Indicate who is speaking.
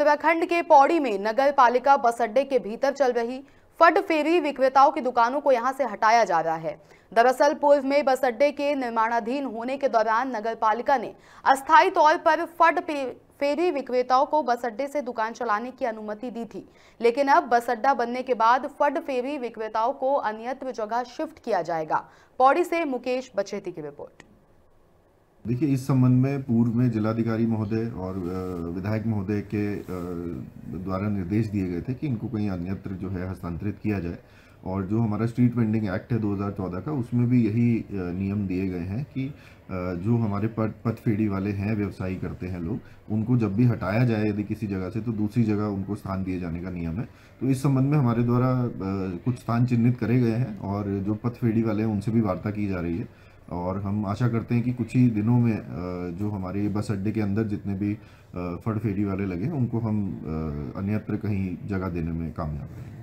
Speaker 1: उत्तराखंड के पौड़ी में नगर पालिका बस अड्डे के भीतर चल रही फट फेरी विक्रेताओं की दुकानों को यहां से हटाया जा रहा है दरअसल पूर्व में बस अड्डे के निर्माणाधीन होने के दौरान नगर पालिका ने अस्थायी तौर पर फट फेरी विक्रेताओं को बस अड्डे से दुकान चलाने की अनुमति दी थी लेकिन अब बस अड्डा बनने के बाद फट फेरी विक्रेताओं को अन्यत्र जगह शिफ्ट किया जाएगा पौड़ी से मुकेश बचेती की रिपोर्ट
Speaker 2: देखिए इस संबंध में पूर्व में जिलाधिकारी महोदय और विधायक महोदय के द्वारा निर्देश दिए गए थे कि इनको कहीं अन्यत्र जो है हस्तांतरित किया जाए और जो हमारा स्ट्रीट वेंडिंग एक्ट है 2014 का उसमें भी यही नियम दिए गए हैं कि जो हमारे पट पथफेड़ी वाले हैं व्यवसायी करते हैं लोग उनको जब भी हटाया जाए यदि किसी जगह से तो दूसरी जगह उनको स्थान दिए जाने का नियम है तो इस संबंध में हमारे द्वारा कुछ स्थान चिन्हित करे गए हैं और जो पथफेड़ी वाले हैं उनसे भी वार्ता की जा रही है और हम आशा करते हैं कि कुछ ही दिनों में जो हमारे बस अड्डे के अंदर जितने भी फड़फेड़ी वाले लगे उनको हम अन्यत्र कहीं जगह देने में कामयाब रहेंगे